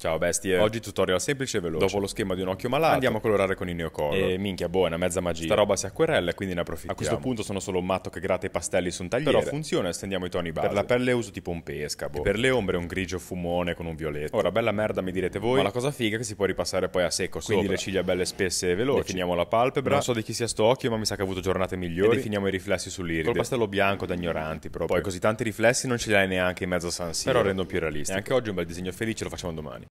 Ciao bestie. Oggi tutorial semplice e veloce. Dopo lo schema di un occhio malato andiamo a colorare con il neocolor. E minchia buona, mezza magia. Sta roba si acquerella e quindi ne approfittiamo. A questo punto sono solo un matto che grata i pastelli su un tagliere. Però funziona e stendiamo i toni base. Per la pelle uso tipo un pesca, boh. E per le ombre un grigio fumone con un violetto. Ora bella merda mi direte voi, ma la cosa figa è che si può ripassare poi a secco sopra. Quindi le ciglia belle spesse e veloci. Definiamo la palpebra. Non so di chi sia sto occhio, ma mi sa che ha avuto giornate migliori. E definiamo i riflessi sull'iride. Col pastello bianco da ignoranti proprio. Poi così tanti riflessi non ce li hai neanche in mezzo a San Siro. Però rendo più realisti. E anche oggi un bel disegno felice lo facciamo domani.